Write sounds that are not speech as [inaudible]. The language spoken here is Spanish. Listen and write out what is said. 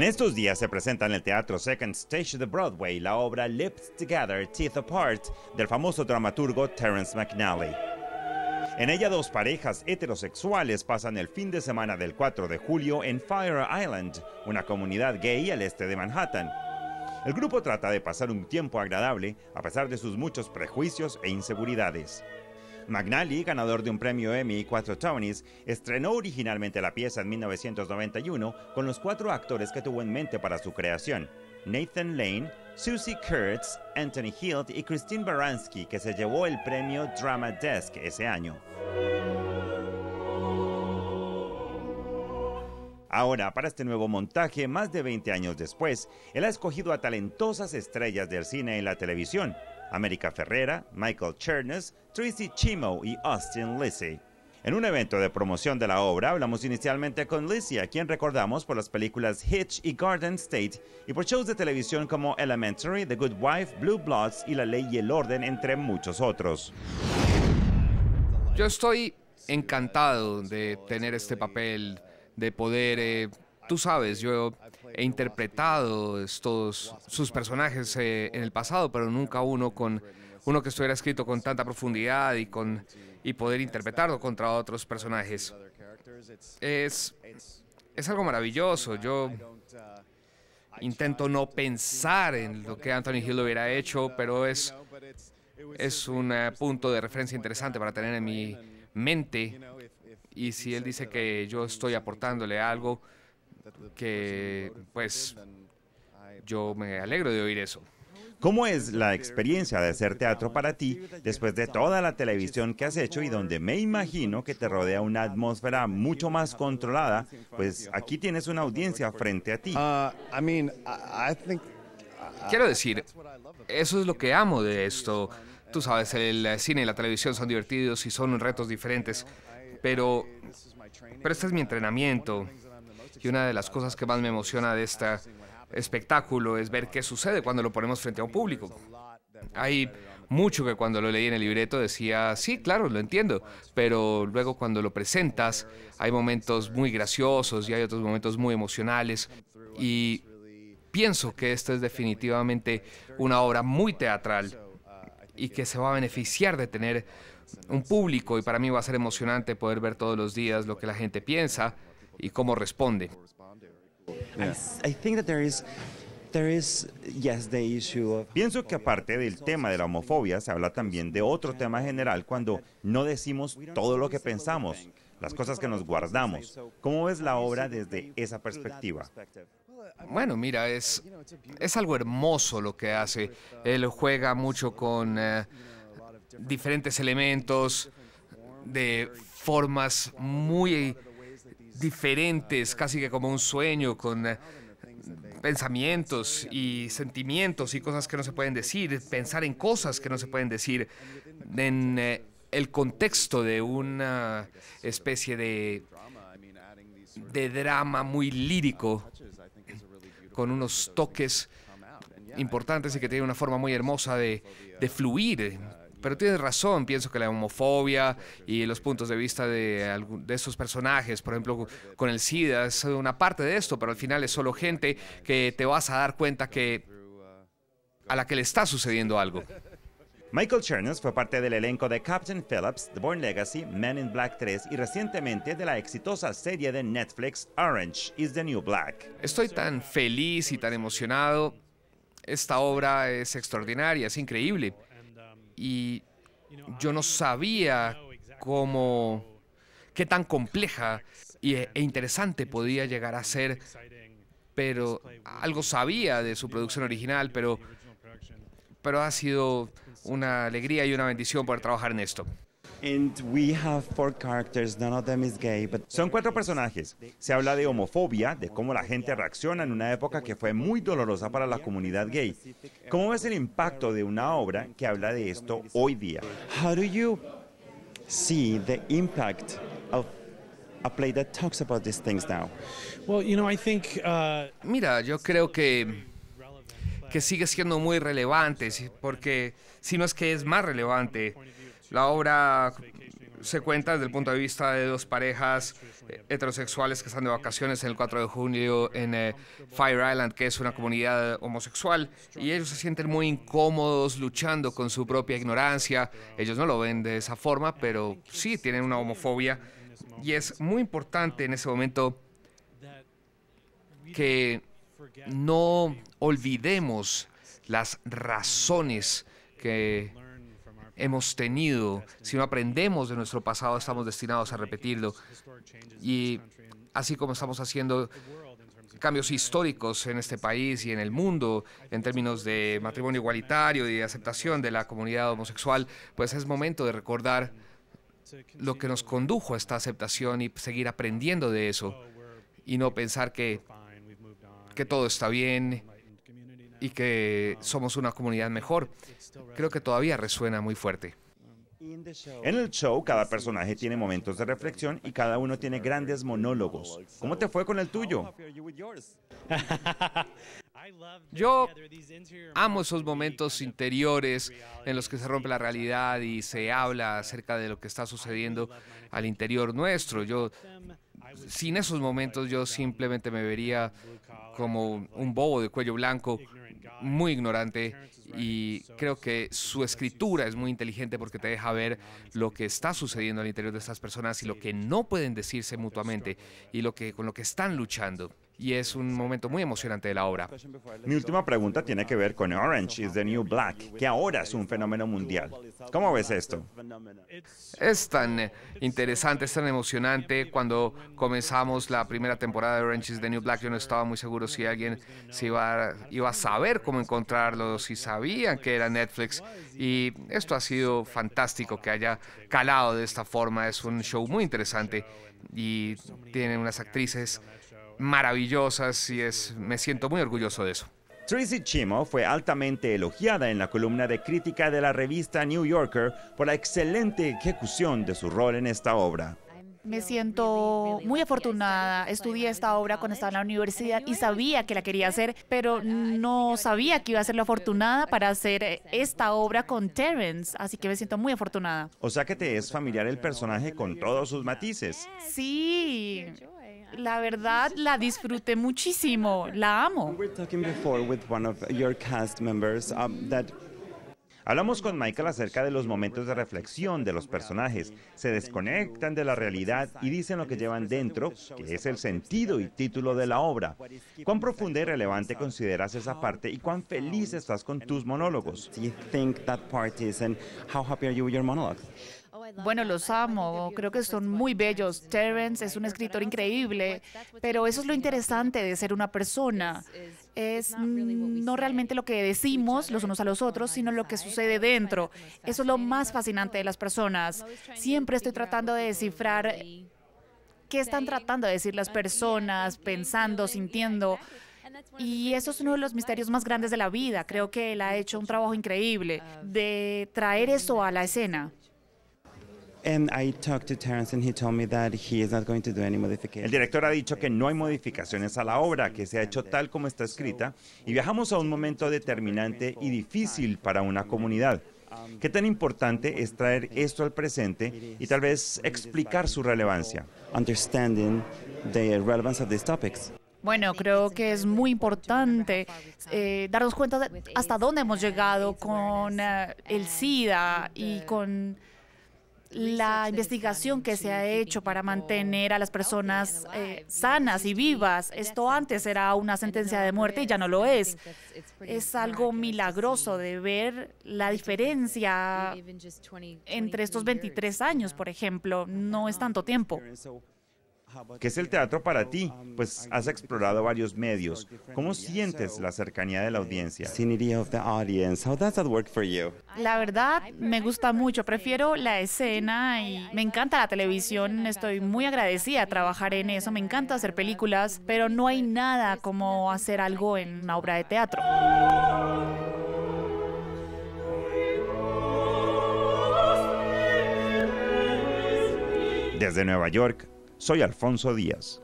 En estos días se presenta en el teatro Second Stage de Broadway la obra Lips Together, Teeth Apart del famoso dramaturgo Terence McNally. En ella dos parejas heterosexuales pasan el fin de semana del 4 de julio en Fire Island, una comunidad gay al este de Manhattan. El grupo trata de pasar un tiempo agradable a pesar de sus muchos prejuicios e inseguridades. McNally, ganador de un premio Emmy y cuatro Tonys, estrenó originalmente la pieza en 1991 con los cuatro actores que tuvo en mente para su creación. Nathan Lane, Susie Kurtz, Anthony Hilt y Christine Baranski, que se llevó el premio Drama Desk ese año. Ahora, para este nuevo montaje, más de 20 años después, él ha escogido a talentosas estrellas del cine y la televisión, América Ferrera, Michael Chernes, Tracy Chimo y Austin Lizzie. En un evento de promoción de la obra hablamos inicialmente con Lizzie, a quien recordamos por las películas Hitch y Garden State y por shows de televisión como Elementary, The Good Wife, Blue Bloods y La Ley y el Orden, entre muchos otros. Yo estoy encantado de tener este papel, de poder eh, Tú sabes, yo he interpretado estos, sus personajes eh, en el pasado, pero nunca uno con uno que estuviera escrito con tanta profundidad y, con, y poder interpretarlo contra otros personajes. Es, es algo maravilloso. Yo intento no pensar en lo que Anthony Hill hubiera hecho, pero es, es un eh, punto de referencia interesante para tener en mi mente. Y si él dice que yo estoy aportándole algo, que pues yo me alegro de oír eso. ¿Cómo es la experiencia de hacer teatro para ti después de toda la televisión que has hecho y donde me imagino que te rodea una atmósfera mucho más controlada? Pues aquí tienes una audiencia frente a ti. Uh, uh, Quiero decir, eso es lo que amo de esto. Tú sabes, el cine y la televisión son divertidos y son retos diferentes, pero, pero este es mi entrenamiento. Y una de las cosas que más me emociona de este espectáculo es ver qué sucede cuando lo ponemos frente a un público. Hay mucho que cuando lo leí en el libreto decía, sí, claro, lo entiendo, pero luego cuando lo presentas hay momentos muy graciosos y hay otros momentos muy emocionales y pienso que esto es definitivamente una obra muy teatral y que se va a beneficiar de tener un público y para mí va a ser emocionante poder ver todos los días lo que la gente piensa y cómo responde. Pienso que aparte del tema de la homofobia, se habla también de otro tema general cuando no decimos todo lo que pensamos, las cosas que nos guardamos. ¿Cómo ves la obra desde esa perspectiva? Bueno, mira, es, es algo hermoso lo que hace. Él juega mucho con eh, diferentes elementos de formas muy diferentes, casi que como un sueño, con eh, pensamientos y sentimientos y cosas que no se pueden decir, pensar en cosas que no se pueden decir, en eh, el contexto de una especie de, de drama muy lírico, con unos toques importantes y que tiene una forma muy hermosa de, de fluir pero tienes razón, pienso que la homofobia y los puntos de vista de, de esos personajes, por ejemplo, con el SIDA, es una parte de esto, pero al final es solo gente que te vas a dar cuenta que a la que le está sucediendo algo. Michael Chernus fue parte del elenco de Captain Phillips, The Born Legacy, Men in Black 3 y recientemente de la exitosa serie de Netflix Orange is the New Black. Estoy tan feliz y tan emocionado. Esta obra es extraordinaria, es increíble y yo no sabía cómo, qué tan compleja e interesante podía llegar a ser, pero algo sabía de su producción original, pero, pero ha sido una alegría y una bendición poder trabajar en esto we have gay, Son cuatro personajes. Se habla de homofobia, de cómo la gente reacciona en una época que fue muy dolorosa para la comunidad gay. ¿Cómo ves el impacto de una obra que habla de esto hoy día? How do you see the impact of a play that talks about these things now? Well, you know, I think, uh, Mira, yo creo que que sigue siendo muy relevante, porque si no es que es más relevante la obra se cuenta desde el punto de vista de dos parejas eh, heterosexuales que están de vacaciones en el 4 de junio en eh, Fire Island, que es una comunidad homosexual, y ellos se sienten muy incómodos luchando con su propia ignorancia. Ellos no lo ven de esa forma, pero sí tienen una homofobia. Y es muy importante en ese momento que no olvidemos las razones que hemos tenido. Si no aprendemos de nuestro pasado, estamos destinados a repetirlo. Y así como estamos haciendo cambios históricos en este país y en el mundo en términos de matrimonio igualitario y de aceptación de la comunidad homosexual, pues es momento de recordar lo que nos condujo a esta aceptación y seguir aprendiendo de eso y no pensar que, que todo está bien y que somos una comunidad mejor, creo que todavía resuena muy fuerte. En el show, cada personaje tiene momentos de reflexión y cada uno tiene grandes monólogos. ¿Cómo te fue con el tuyo? [laughs] Yo amo esos momentos interiores en los que se rompe la realidad y se habla acerca de lo que está sucediendo al interior nuestro. Yo sin esos momentos yo simplemente me vería como un bobo de cuello blanco muy ignorante y creo que su escritura es muy inteligente porque te deja ver lo que está sucediendo al interior de estas personas y lo que no pueden decirse mutuamente y lo que, con lo que están luchando y es un momento muy emocionante de la obra. Mi última pregunta tiene que ver con Orange is the New Black, que ahora es un fenómeno mundial. ¿Cómo ves esto? Es tan eh, interesante, es tan emocionante. Cuando comenzamos la primera temporada de Orange is the New Black, yo no estaba muy seguro si alguien se iba, iba a saber cómo encontrarlo, si sabían que era Netflix. Y esto ha sido fantástico que haya calado de esta forma. Es un show muy interesante y tiene unas actrices maravillosas y es, me siento muy orgulloso de eso. Tracy Chimo fue altamente elogiada en la columna de crítica de la revista New Yorker por la excelente ejecución de su rol en esta obra. Me siento muy afortunada. Estudié esta obra cuando estaba en la universidad y sabía que la quería hacer, pero no sabía que iba a ser la afortunada para hacer esta obra con Terence, así que me siento muy afortunada. O sea que te es familiar el personaje con todos sus matices. Sí, la verdad la disfruté muchísimo, la amo. Um, hablamos con Michael acerca de los momentos de reflexión de los personajes. Se desconectan de la realidad y dicen lo que llevan dentro, que es el sentido y título de la obra. ¿Cuán profunda y relevante consideras esa parte y cuán feliz estás con tus monólogos? Oh, bueno, los amo, creo que son muy bellos. Terence es un escritor increíble, pero eso es lo interesante de ser una persona. Es no realmente lo que decimos los unos a los otros, sino lo que sucede dentro. Eso es lo más fascinante de las personas. Siempre estoy tratando de descifrar qué están tratando de decir las personas, pensando, sintiendo. Y eso es uno de los misterios más grandes de la vida. Creo que él ha hecho un trabajo increíble de traer eso a la escena. El director ha dicho que no hay modificaciones a la obra, que se ha hecho tal como está escrita, y viajamos a un momento determinante y difícil para una comunidad. ¿Qué tan importante es traer esto al presente y tal vez explicar su relevancia? Bueno, creo que es muy importante eh, darnos cuenta de hasta dónde hemos llegado con eh, el SIDA y con la investigación que se ha hecho para mantener a las personas eh, sanas y vivas. Esto antes era una sentencia de muerte y ya no lo es. Es algo milagroso de ver la diferencia entre estos 23 años, por ejemplo. No es tanto tiempo. ¿Qué es el teatro para ti? Pues has explorado varios medios. ¿Cómo sientes la cercanía de la audiencia? La verdad, me gusta mucho. Prefiero la escena y me encanta la televisión. Estoy muy agradecida a trabajar en eso. Me encanta hacer películas, pero no hay nada como hacer algo en una obra de teatro. Desde Nueva York, soy Alfonso Díaz.